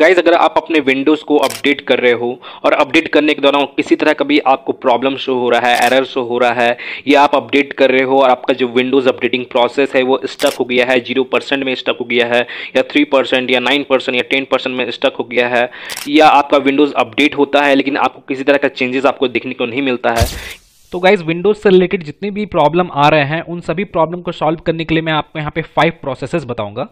guys अगर आप अपने विंडोज़ को अपडेट कर रहे हो और अपडेट करने के दौरान किसी तरह का भी आपको प्रॉब्लम शो हो रहा है एरर शो हो रहा है या आप अपडेट कर रहे हो और आपका जो विंडोज़ अपडेटिंग प्रोसेस है वो स्टक हो गया है जीरो परसेंट में स्टक हो गया है या थ्री परसेंट या नाइन परसेंट या टेन परसेंट में स्टक हो गया है या आपका विंडोज़ अपडेट होता है लेकिन आपको किसी तरह का चेंजेस आपको देखने को नहीं मिलता है तो गाइज विंडोज से रिलेटेड जितने भी प्रॉब्लम आ रहे हैं उन सभी प्रॉब्लम को सॉल्व करने के लिए मैं आपको यहाँ पे फाइव प्रोसेसेस बताऊंगा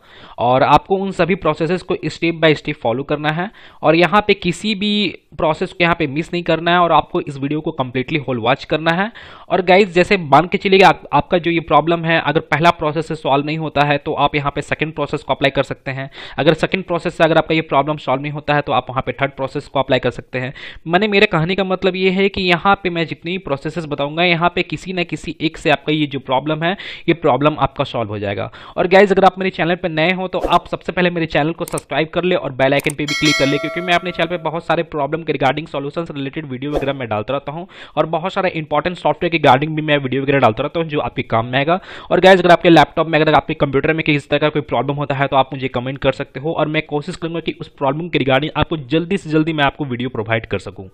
और आपको उन सभी प्रोसेसेस को स्टेप बाय स्टेप फॉलो करना है और यहाँ पे किसी भी प्रोसेस को यहाँ पे मिस नहीं करना है और आपको इस वीडियो को कम्प्लीटली होल वॉच करना है और गाइज जैसे मान के चलिए आप, आपका जो ये प्रॉब्लम है अगर पहला प्रोसेस से सॉल्व नहीं होता है तो आप यहाँ पे सेकेंड प्रोसेस को अप्लाई कर सकते हैं अगर सेकेंड प्रोसेस से अगर आपका ये प्रॉब्लम सॉल्व नहीं होता है तो आप वहाँ पे थर्ड प्रोसेस को अप्लाई कर सकते हैं मैंने मेरे कहने का मतलब ये है कि यहाँ पे मैं जितनी प्रोसेसेस बताऊंगा यहाँ पे किसी ना किसी एक से आपका ये जो प्रॉब्लम है ये प्रॉब्लम आपका सॉल्व हो जाएगा और गाइज अगर आप मेरे चैनल पर नए हो तो आप सबसे पहले मेरे चैनल को सब्सक्राइब कर ले और बेलाइकन पर भी क्लिक कर ले क्योंकि मैं अपने चैनल पर बहुत सारे प्रॉब्लम के रिगार्डिंग सोल्यूशन रिलेटेड वीडियो वगैरह मैं डालता रहता हूँ और बहुत सारे इंपॉर्टेंट सॉफ्टवेयर के रिगार्डिंग भी मैं वीडियो वगैरह डालता रहता हूँ जो आपके काम में आएगा और गाइज अगर आपके लैपटॉप में अगर आपके कंप्यूटर में किसी तरह का कोई प्रॉब्लम होता है तो आप मुझे कमेंट कर सकते हो और मैं कोशिश करूंगा कि उस प्रॉब्लम के रिगार्डिंग आपको जल्दी से जल्दी मैं आपको वीडियो प्रोवाइड कर सकूं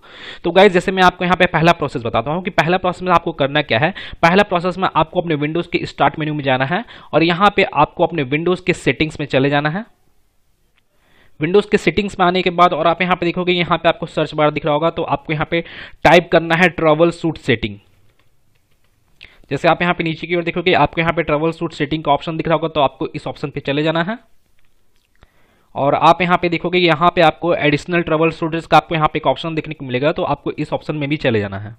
तो गाइज जैसे मैं आपको यहां पे पहला प्रोसेस बताता हूं कि पहला प्रोसेस में आपको करना क्या है पहला प्रोसेस में आपको अपने विंडोज़ के स्टार्ट मेन्यू में जाना है और यहाँ पर आपको अपने विंडोज़ के सेटिंग्स में चले जाना है विंडोज़ के सेटिंग्स में आने के बाद और आप यहाँ पे देखोगे यहाँ पे आपको सर्च बार दिख रहा होगा तो आपको यहाँ पे टाइप करना है ट्रेवल सूट सेटिंग जैसे आप यहाँ पे नीचे की ओर देखोगे आपको यहाँ पे ट्रेवल सूट सेटिंग का ऑप्शन दिख रहा होगा तो आपको इस ऑप्शन पे चले जाना है और आप यहाँ पे देखोगे यहाँ पे आपको एडिशनल ट्रेवल सूट का आपको यहाँ पे एक ऑप्शन देखने को मिलेगा तो आपको इस ऑप्शन में भी चले जाना है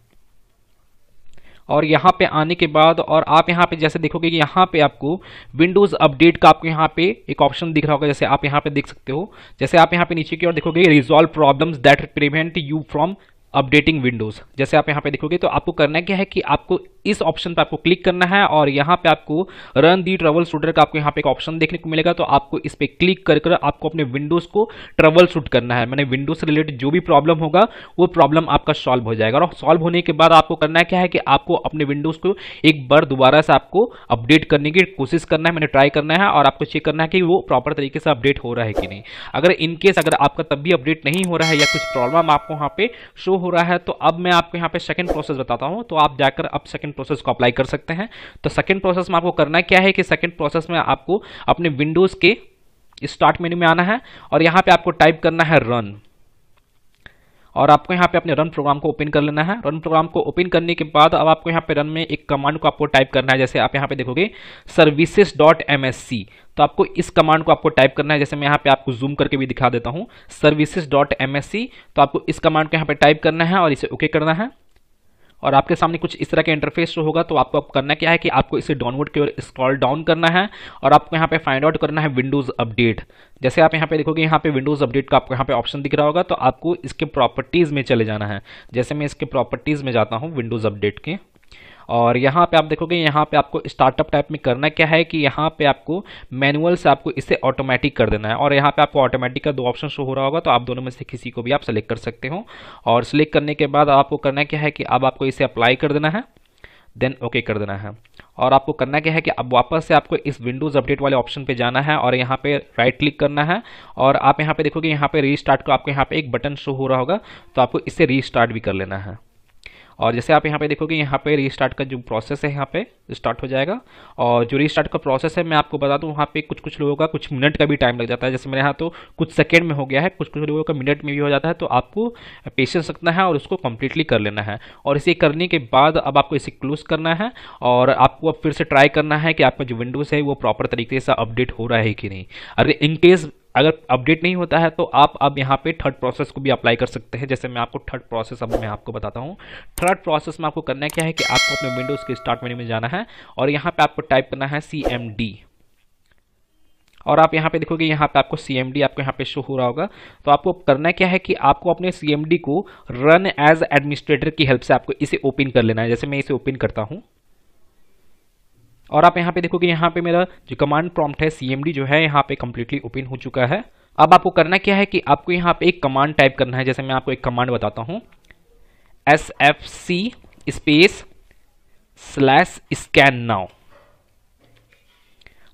और यहाँ पे आने के बाद और आप यहाँ पे जैसे देखोगे कि यहाँ पे आपको विंडोज अपडेट का आपको यहाँ पे एक ऑप्शन दिख रहा होगा जैसे आप यहाँ पे देख सकते हो जैसे आप यहाँ पे नीचे की ओर देखोगे resolve problems that prevent you from updating Windows जैसे आप यहाँ पे देखोगे तो आपको करना क्या है कि आपको इस ऑप्शन पर आपको क्लिक करना है और यहाँ पे आपको रन दी ट्रेवल शूटर का आपको यहाँ पे एक ऑप्शन देखने को मिलेगा तो आपको इस पर क्लिक कर कर आपको अपने विंडोज को ट्रेवल शूट करना है मैंने विंडोज से रिलेटेड जो भी प्रॉब्लम होगा वो प्रॉब्लम आपका सॉल्व हो जाएगा और सॉल्व होने के बाद आपको करना क्या है कि आपको अपने विंडोज को एक बार दोबारा से आपको अपडेट करने की कोशिश करना है मैंने ट्राई करना है और आपको चेक करना है कि वो प्रॉपर तरीके से अपडेट हो रहा है कि नहीं अगर इनकेस अगर आपका तब भी अपडेट नहीं हो रहा है या कुछ प्रॉब्लम आपको वहाँ पे शो हो हो रहा है तो अब मैं आपको यहाँ पे सेकंड प्रोसेस बताता हूँ तो आप जाकर अब सेकंड प्रोसेस को अप्लाई कर सकते हैं तो सेकंड प्रोसेस में आपको करना क्या है कि सेकंड प्रोसेस में आपको अपने विंडोज़ के स्टार्ट मेन्यू में आना है और यहाँ पे आपको टाइप करना है रन और आपको यहाँ पे अपने रन प्रोग्राम को ओपन कर लेना है रन प्रोग्राम को ओपन करने के बाद अब आपको यहाँ पे रन में एक कमांड को आपको टाइप करना है जैसे आप यहाँ पे देखोगे services dot M S C तो आपको इस कमांड को आपको टाइप करना है जैसे मैं यहाँ पे आपको जूम करके भी दिखा देता हूँ services dot M S C तो आपको इस कमांड को यहाँ पे टाइप करना है और इसे ओके करना है और आपके सामने कुछ इस तरह के इंटरफेस जो होगा तो आपको अब करना क्या है कि आपको इसे डाउनवर्ड की ओर स्क्रॉल डाउन करना है और आपको यहाँ पे फाइंड आउट करना है विंडोज़ अपडेट जैसे आप यहाँ पे देखोगे यहाँ पे विंडोज़ अपडेट का आपको यहाँ पे ऑप्शन दिख रहा होगा तो आपको इसके प्रॉपर्टीज़ में चले जाना है जैसे मैं इसके प्रॉपर्टीज़ में जाता हूँ विंडोज़ अपडेट के और यहाँ पे आप देखोगे यहाँ पे आपको स्टार्टअप टाइप में करना क्या है कि यहाँ पे आपको मैनुअल से आपको इसे ऑटोमेटिक कर देना है और यहाँ पे आपको ऑटोमेटिक का दो ऑप्शन शो हो रहा होगा तो आप दोनों में से किसी को भी आप सेलेक्ट कर सकते हो और सिलेक्ट करने के बाद आपको करना क्या है कि अब आपको इसे अप्लाई कर देना है देन ओके okay कर देना है और आपको करना क्या है कि अब वापस से आपको इस विंडोज़ अपडेट वाले ऑप्शन पे जाना है और यहाँ पे राइट क्लिक करना है और आप यहाँ पे देखोगे यहाँ पे रीस्टार्ट को आपको यहाँ पे एक बटन शो हो रहा होगा तो आपको इसे रीस्टार्ट भी कर लेना है और जैसे आप यहाँ पे देखोगे यहाँ पे रीस्टार्ट का जो प्रोसेस है यहाँ पे स्टार्ट हो जाएगा और जो रीस्टार्ट का प्रोसेस है मैं आपको बता दूँ वहाँ पे कुछ कुछ लोगों का कुछ मिनट का भी टाइम लग जाता है जैसे मेरे यहाँ तो कुछ सेकेंड में हो गया है कुछ कुछ लोगों का मिनट में भी हो जाता है तो आपको पेशेंस रखना है और उसको कम्प्लीटली कर लेना है और इसे करने के बाद अब आपको इसे क्लोज करना है और आपको अब फिर से ट्राई करना है कि आपका जो विंडोज़ है वो प्रॉपर तरीके से अपडेट हो रहा है कि नहीं अरे इनकेस अगर अपडेट नहीं होता है तो आप अब यहाँ पे थर्ड प्रोसेस को भी अप्लाई कर सकते हैं जैसे मैं आपको थर्ड प्रोसेस अब मैं आपको बताता हूँ थर्ड प्रोसेस में आपको करना क्या है कि आपको अपने विंडोज़ के स्टार्ट मेन्यू में जाना है और यहाँ पे आपको टाइप करना है सी और आप यहाँ पे देखोगे यहाँ पे आपको सी आपको यहाँ पे शो हो रहा होगा तो आपको करना क्या है कि आपको अपने सी को रन एज एडमिनिस्ट्रेटर की हेल्प से आपको इसे ओपन कर लेना है जैसे मैं इसे ओपन करता हूँ और आप यहाँ पे देखोगे यहाँ पे मेरा जो कमांड प्रॉम्प्ट है सी जो है यहाँ पे कम्प्लीटली ओपन हो चुका है अब आपको करना क्या है कि आपको यहाँ पे एक कमांड टाइप करना है जैसे मैं आपको एक कमांड बताता हूँ S F C space slash scan now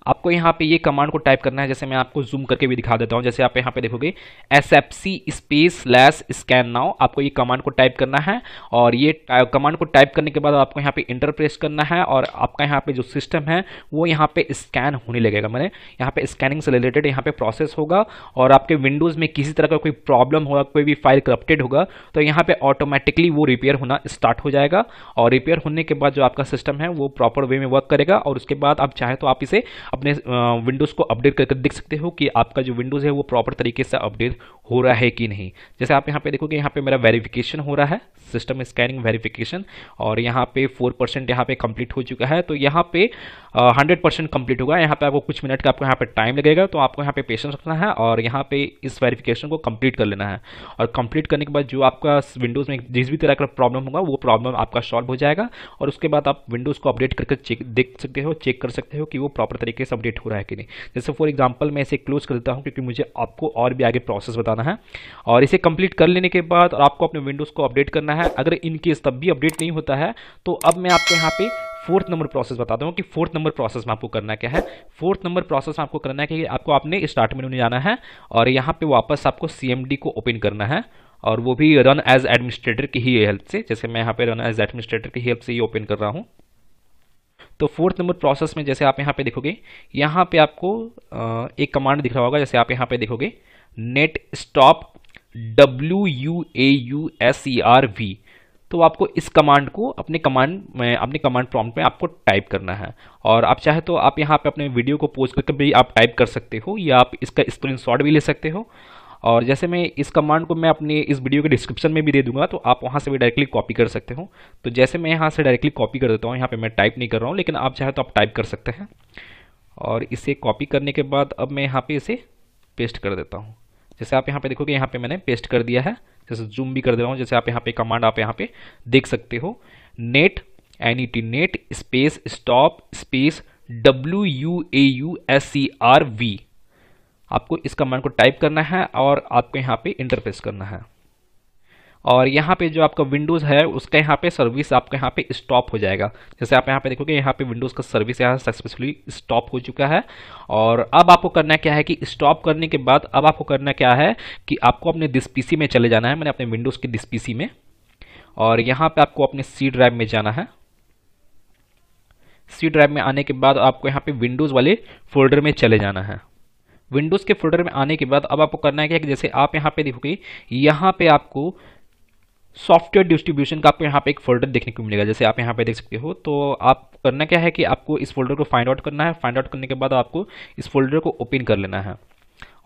आपको यहाँ पे ये कमांड को टाइप करना है जैसे मैं आपको जूम करके भी दिखा देता हूँ जैसे आप यहाँ पे देखोगे एस एफ सी स्पेस लैस स्कैन नाउ आपको ये कमांड को टाइप करना है और ये कमांड को टाइप करने के बाद आपको यहाँ पे इंटर प्रेस करना है और आपका यहाँ पे जो सिस्टम है वो यहाँ पे स्कैन होने लगेगा मैंने यहाँ पे स्कैनिंग से रिलेटेड यहाँ पे प्रोसेस होगा और आपके विंडोज़ में किसी तरह का कोई प्रॉब्लम होगा कोई भी फाइल करप्टेड होगा तो यहाँ पे ऑटोमेटिकली वो रिपेयर होना स्टार्ट हो जाएगा और रिपेयर होने के बाद जो आपका सिस्टम है वो प्रॉपर वे में वर्क करेगा और उसके बाद आप चाहे तो आप इसे अपने विंडोज़ को अपडेट करके देख सकते हो कि आपका जो विंडोज़ है वो प्रॉपर तरीके से अपडेट हो रहा है कि नहीं जैसे आप यहाँ पे देखोगे यहाँ पे मेरा वेरिफिकेशन हो रहा है सिस्टम स्कैनिंग वेरिफिकेशन और यहाँ पे फोर परसेंट यहाँ पे कंप्लीट हो चुका है तो यहाँ पे हंड्रेड परसेंट कंप्लीट होगा यहाँ पे आपको कुछ मिनट का आपको यहाँ पे टाइम लगेगा तो आपको यहाँ पे पेशेंस रखना है और यहाँ पे इस वेरिफिकेशन को कंप्लीट कर लेना है और कंप्लीट करने के बाद जो आपका विंडोज़ में जिस भी तरह का प्रॉब्लम होगा वो प्रॉब्लम आपका सॉल्व हो जाएगा और उसके बाद आप विंडोज़ को अपडेट करके देख सकते हो चेक कर सकते हो कि वो प्रॉपर तरीके केस अपडेट हो रहा है कि नहीं जैसे फॉर एग्जाम्पल मैं इसे क्लोज कर देता हूँ क्योंकि मुझे आपको और भी आगे प्रोसेस बताना है और इसे कंप्लीट कर लेने के बाद और आपको अपने विंडोज़ को अपडेट करना है अगर इनकेस तब भी अपडेट नहीं होता है तो अब मैं आपको यहाँ पे फोर्थ नंबर प्रोसेस बता दूँ कि फोर्थ नंबर प्रोसेस में आपको करना क्या है फोर्थ नंबर प्रोसेस में आपको करना है कि आपको आपने स्टार्ट मेन्यू में जाना है और यहाँ पे वापस आपको सी को ओपन करना है और वो भी रन एज एडमिनिस्ट्रेटर की ही हेल्प से जैसे मैं यहाँ पे रन एज एडमिनिस्ट्रेटर की हेल्प से ही ओपन कर रहा हूँ तो फोर्थ नंबर प्रोसेस में जैसे आप यहाँ पे देखोगे यहाँ पे आपको एक कमांड दिख रहा होगा जैसे आप यहाँ पे देखोगे net stop W U A U S E R V तो आपको इस कमांड को अपने कमांड में अपने कमांड प्रॉम्प्ट में आपको टाइप करना है और आप चाहे तो आप यहाँ पे अपने वीडियो को पोस्ट करके भी आप टाइप कर सकते हो या आप इसका स्क्रीनशॉट भी ले सकते हो और जैसे मैं इस कमांड को मैं अपने इस वीडियो के डिस्क्रिप्शन में भी दे दूंगा तो आप वहाँ से भी डायरेक्टली कॉपी कर सकते हो तो जैसे मैं यहाँ से डायरेक्टली कॉपी कर देता हूँ यहाँ पर मैं टाइप नहीं कर रहा हूँ लेकिन आप चाहे तो आप टाइप कर सकते हैं और इसे कॉपी करने के बाद अब मैं यहाँ पर इसे पेस्ट कर देता हूँ जैसे आप यहाँ पे देखोगे यहाँ पे मैंने पेस्ट कर दिया है जैसे जूम भी कर दे रहा हूँ जैसे आप यहाँ पे कमांड आप यहाँ पे देख सकते हो net N E T net space stop space W U A U S C R V आपको इस कमांड को टाइप करना है और आपको यहाँ पे इंटरफेस करना है और यहाँ पे जो आपका विंडोज़ है उसका यहाँ पे सर्विस आपका यहाँ पे स्टॉप हो जाएगा जैसे आप यहाँ पे देखोगे यहाँ पे विंडोज़ का सर्विस यहाँ सक्सेसफुली स्टॉप हो चुका है और अब आपको करना क्या है कि स्टॉप करने के बाद अब आपको करना क्या है कि आपको अपने दिस पी में चले जाना है मैंने अपने विंडोज़ के दिस पी में और यहाँ पर आपको अपने सी ड्राइव में जाना है सी ड्राइव में आने के बाद आपको यहाँ पर विंडोज़ वाले फोल्डर में चले जाना है विंडोज़ के फोल्डर में आने के बाद अब आपको करना है कि जैसे आप यहाँ पे देखोगे यहाँ पे आपको सॉफ्टवेयर डिस्ट्रीब्यूशन का आपको यहाँ पे एक फोल्डर देखने को मिलेगा जैसे आप यहाँ पे देख सकते हो तो आप करना क्या है कि आपको इस फोल्डर को फाइंड आउट करना है फाइंड आउट करने के बाद आपको इस फोल्डर को ओपन कर लेना है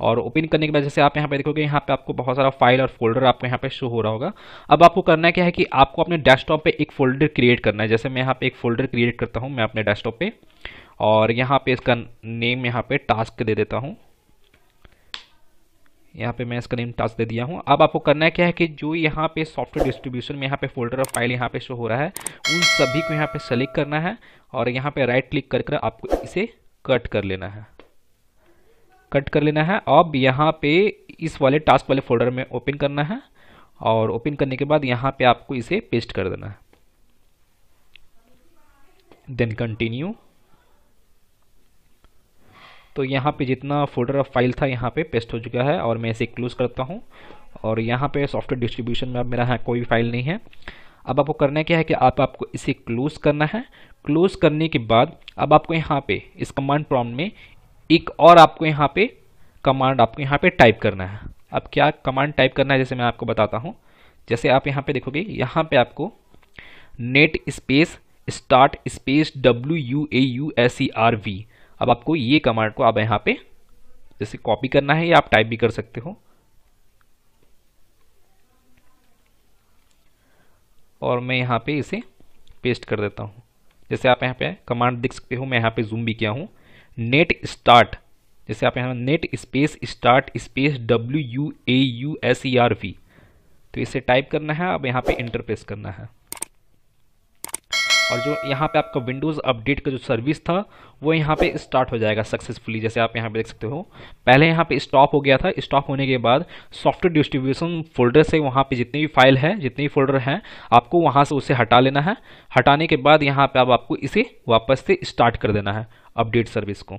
और ओपन करने के बाद जैसे आप यहाँ पे देखोगे यहाँ पे आपको बहुत सारा फाइल और फोल्डर आपको यहाँ पे शो हो रहा होगा अब आपको करना क्या है कि आपको अपने डेस्कटॉप पे एक फोल्डर क्रिएट करना है जैसे मैं यहाँ पे एक फोल्डर क्रिएट करता हूँ मैं अपने डेस्कटॉप पे और यहाँ पे इसका नेम यहाँ पे टास्क दे देता हूँ यहाँ पे मैं इसका नेम टास्क दे दिया हूँ अब आपको करना क्या है कि जो यहाँ पे सॉफ्टवेयर डिस्ट्रीब्यूशन में यहाँ पे फोल्डर और फाइल यहाँ पे शो हो रहा है उन सभी को यहाँ पे सेलेक्ट करना है और यहाँ पे राइट क्लिक कर कर आपको इसे कट कर लेना है कट कर लेना है अब यहाँ पे इस वाले टास्क वाले फोल्डर में ओपन करना है और ओपन करने के बाद यहाँ पे आपको इसे पेस्ट कर देना है देन कंटिन्यू तो यहाँ पे जितना फोल्डर ऑफ फाइल था यहाँ पे पेस्ट हो चुका है और मैं इसे क्लोज करता हूँ और यहाँ पे सॉफ्टवेयर डिस्ट्रीब्यूशन में अब मेरा यहाँ कोई भी फाइल नहीं है अब आपको करना क्या है कि आप आपको इसे क्लोज करना है क्लोज करने के बाद अब आपको यहाँ पे इस कमांड प्रॉम में एक और आपको यहाँ पे कमांड आपको यहाँ पे टाइप करना है अब क्या कमांड टाइप करना है जैसे मैं आपको बताता हूँ जैसे आप यहाँ पे देखोगे यहाँ पे आपको net space start space W U A U S E R V अब आपको ये कमांड को आप यहाँ पे जैसे कॉपी करना है या आप टाइप भी कर सकते हो और मैं यहाँ पे इसे पेस्ट कर देता हूँ जैसे आप यहाँ पे कमांड देख सकते हो मैं यहाँ पे जूम भी किया हूँ नेट स्टार्ट जैसे आप यहाँ net space start space W U A U S E R V तो इसे टाइप करना है अब यहाँ पे इंटरप्रेस करना है और जो यहाँ पे आपका विंडोज़ अपडेट का जो सर्विस था वो यहाँ पे स्टार्ट हो जाएगा सक्सेसफुली जैसे आप यहाँ पे देख सकते हो पहले यहाँ पे स्टॉप हो गया था स्टॉप होने के बाद सॉफ्टवेयर डिस्ट्रीब्यूशन फोल्डर से वहाँ पे जितनी भी फाइल है जितनी भी फोल्डर हैं आपको वहाँ से उसे हटा लेना है हटाने के बाद यहाँ पर अब आप आपको इसे वापस से स्टार्ट कर देना है अपडेट सर्विस को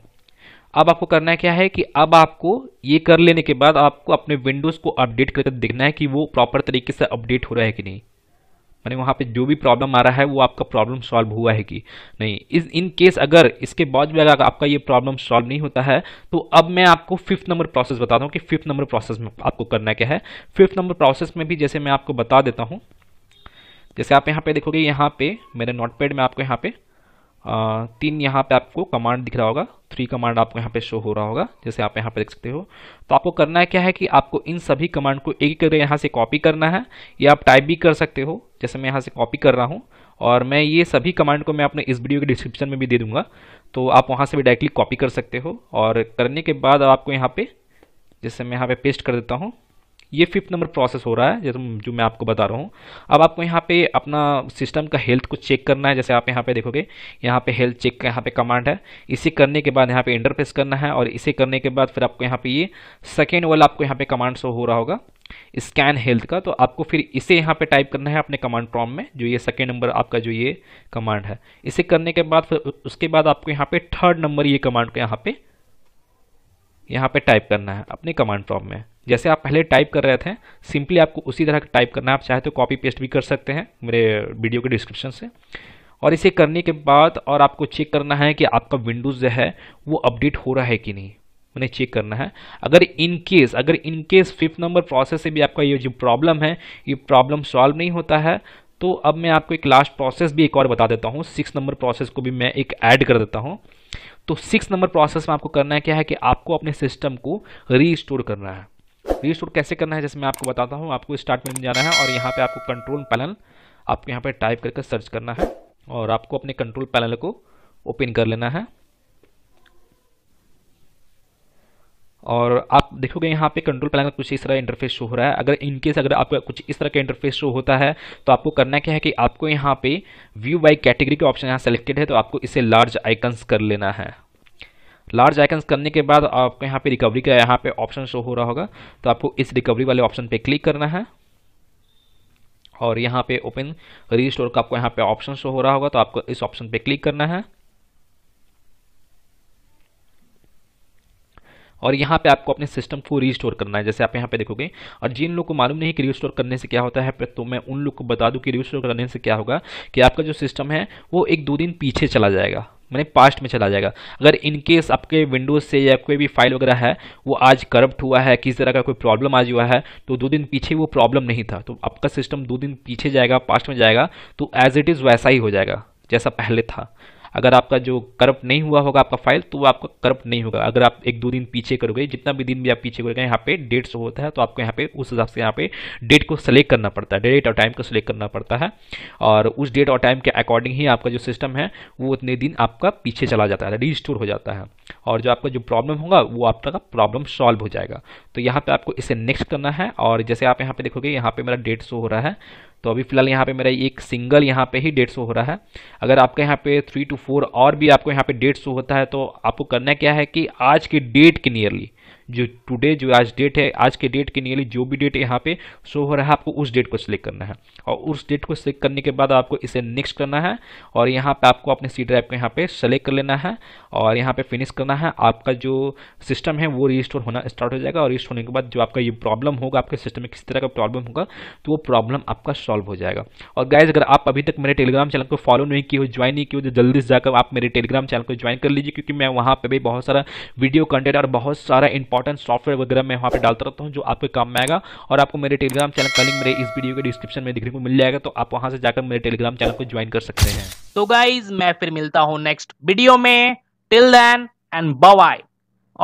अब आपको करना क्या है कि अब आपको ये कर लेने के बाद आपको अपने विंडोज़ को अपडेट करके देखना है कि वो प्रॉपर तरीके से अपडेट हो रहा है कि नहीं मैंने वहाँ पे जो भी प्रॉब्लम आ रहा है वो आपका प्रॉब्लम सॉल्व हुआ है कि नहीं इस इन केस अगर इसके बाद भी अगर आपका ये प्रॉब्लम सॉल्व नहीं होता है तो अब मैं आपको फिफ्थ नंबर प्रोसेस बताता हूँ कि फिफ्थ नंबर प्रोसेस में आपको करना क्या है फिफ्थ नंबर प्रोसेस में भी जैसे मैं आपको बता देता हूँ जैसे आप यहाँ पे देखोगे यहाँ पे मेरे नोटपैड में आपको यहाँ पे तीन यहाँ पे आपको कमांड दिख रहा होगा थ्री कमांड आपको यहाँ पे शो हो रहा होगा जैसे आप यहाँ पे देख सकते हो तो आपको करना है क्या है कि आपको इन सभी कमांड को एक एक यहाँ से कॉपी करना है या आप टाइप भी कर सकते हो जैसे मैं यहाँ से कॉपी कर रहा हूँ और मैं ये सभी कमांड को मैं अपने इस वीडियो के डिस्क्रिप्शन में भी दे दूंगा तो आप वहाँ से भी डायरेक्टली कॉपी कर सकते हो और करने के बाद आपको यहाँ पे जैसे मैं यहाँ पे पेस्ट कर देता हूँ ये फिफ्थ नंबर प्रोसेस हो रहा है जैसे जो मैं आपको बता रहा हूँ अब आपको यहाँ पे अपना सिस्टम का हेल्थ को चेक करना है जैसे आप यहाँ पे देखोगे यहाँ पे हेल्थ चेक का यहाँ पे कमांड है इसे करने के बाद यहाँ पे इंटरफेस करना है और इसे करने के बाद फिर आपको यहाँ पे ये सेकेंड वाला आपको यहाँ पे कमांड शो हो रहा होगा स्कैन हेल्थ का तो आपको फिर इसे यहाँ पे टाइप करना है अपने कमांड प्रॉम में जो ये सेकेंड नंबर आपका जो ये कमांड है इसे करने के बाद फिर उसके बाद आपको यहाँ पे थर्ड नंबर ये कमांड को यहाँ पे यहाँ पे टाइप करना है अपने कमांड प्रॉम में जैसे आप पहले टाइप कर रहे थे सिंपली आपको उसी तरह टाइप करना है आप चाहे तो कॉपी पेस्ट भी कर सकते हैं मेरे वीडियो के डिस्क्रिप्शन से और इसे करने के बाद और आपको चेक करना है कि आपका विंडोज़ जो है वो अपडेट हो रहा है कि नहीं उन्हें चेक करना है अगर इन केस अगर in case fifth number process से भी आपका ये जो प्रॉब्लम है ये प्रॉब्लम सॉल्व नहीं होता है तो अब मैं आपको एक लास्ट प्रोसेस भी एक और बता देता हूँ सिक्स नंबर प्रोसेस को भी मैं एक ऐड कर देता हूँ तो सिक्स नंबर प्रोसेस में आपको करना है क्या है कि आपको अपने सिस्टम को रीस्टोर करना है रीस्टोर कैसे करना है जैसे मैं आपको बताता हूँ आपको स्टार्ट में जाना है और यहाँ पे आपको कंट्रोल पैनल आपको यहाँ पे टाइप करके सर्च करना है और आपको अपने कंट्रोल पैनल को ओपन कर लेना है और आप देखोगे यहाँ पे कंट्रोल पैनल कुछ इस तरह इंटरफेस शो हो रहा है अगर इनकेस अगर आपका कुछ इस तरह का इंटरफेस शो होता है तो आपको करना क्या है कि आपको यहाँ पे व्यू बाई कैटेगरी के ऑप्शन यहाँ सेलेक्टेड है तो आपको इसे लार्ज आइकन्स कर लेना है लार्ज आइकन्स करने के बाद आपको यहाँ पे रिकवरी का यहाँ पे ऑप्शन शो हो रहा होगा तो आपको इस रिकवरी वाले ऑप्शन पे क्लिक करना है और यहाँ पे ओपन रीस्टोर का आपको यहाँ पे ऑप्शन शो हो रहा होगा तो आपको इस ऑप्शन पे क्लिक करना है और यहाँ पे आपको अपने सिस्टम को रीस्टोर करना है जैसे आप यहाँ पे देखोगे और जिन लोग को मालूम नहीं कि रीस्टोर करने से क्या होता है तो मैं उन लोग को बता दूँ कि रीस्टोर करने से क्या होगा कि आपका जो सिस्टम है वो एक दो दिन पीछे चला जाएगा मैंने पास्ट में चला जाएगा अगर इनकेस आपके विंडोज़ से या कोई भी फाइल वगैरह है वो आज करप्ट हुआ है किस तरह का कोई प्रॉब्लम आज हुआ है तो दो दिन पीछे वो प्रॉब्लम नहीं था तो आपका सिस्टम दो दिन पीछे जाएगा पास्ट में जाएगा तो एज इट इज़ वैसा ही हो जाएगा जैसा पहले था अगर आपका जो करप्ट नहीं हुआ होगा आपका फाइल तो वो आपका करप्ट नहीं होगा अगर आप एक दो दिन पीछे करोगे जितना भी दिन भी आप पीछे करोगे यहाँ पे डेट शो होता है तो आपको यहाँ पे उस हिसाब से यहाँ पे डेट को सेलेक्ट करना पड़ता है डेट और टाइम को सिलेक्ट करना पड़ता है और उस डेट और टाइम के अकॉर्डिंग ही आपका जो सिस्टम है वो उतने दिन आपका पीछे चला जाता है रिस्टोर हो जाता है और जो आपका जो प्रॉब्लम होगा वो आपका प्रॉब्लम सॉल्व हो जाएगा तो यहाँ पर आपको इसे नेक्स्ट करना है और जैसे आप यहाँ पे देखोगे यहाँ पे मेरा डेट शो हो रहा है तो अभी फिलहाल यहाँ पे मेरा एक सिंगल यहाँ पे ही डेढ़ शो हो रहा है अगर आपके यहाँ पे थ्री टू फोर और भी आपको यहाँ पे डेढ़ शो होता है तो आपको करना क्या है कि आज की डेट के नियरली जो टुडे जो आज डेट है आज के डेट के नियरली जो भी डेट यहाँ पे शो हो रहा है आपको उस डेट को सिलेक्ट करना है और उस डेट को सिलेक्ट करने के बाद आपको इसे नेक्स्ट करना है और यहाँ पे आपको अपने सी ड्राइव को यहाँ पे सेलेक्ट कर लेना है और यहाँ पे फिनिश करना है आपका जो सिस्टम है वो रिस्टोर होना स्टार्ट हो जाएगा और रिस्टोर होने के बाद जो आपका ये प्रॉब्लम होगा आपके सिस्टम में किस तरह का प्रॉब्लम होगा तो वो प्रॉब्लम आपका सॉल्व हो जाएगा और गाइज अगर आप अभी तक मेरे टेलीग्राम चैनल को फॉलो नहीं किए हो ज्वाइन नहीं किए हो तो जल्दी से जाकर आप मेरे टेलीग्राम चैनल को ज्वाइन कर लीजिए क्योंकि मैं वहाँ पर भी बहुत सारा वीडियो कंटेंट और बहुत सारा इंपॉर्ट इंपॉर्टेंट सॉफ्टवेयर वगैरह मैं वहाँ पे डालता रहता हूँ जो आपके काम में आएगा और आपको मेरे टेलीग्राम चैनल का लिंक मेरे इस वीडियो के डिस्क्रिप्शन में देखने को मिल जाएगा तो आप वहाँ से जाकर मेरे टेलीग्राम चैनल को ज्वाइन कर सकते हैं तो गाइज मैं फिर मिलता हूँ नेक्स्ट वीडियो में टिल देन एंड बाय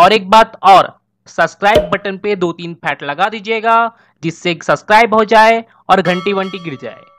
और एक बात और सब्सक्राइब बटन पे दो तीन फैट लगा दीजिएगा जिससे सब्सक्राइब हो जाए और घंटी वंटी गिर जाए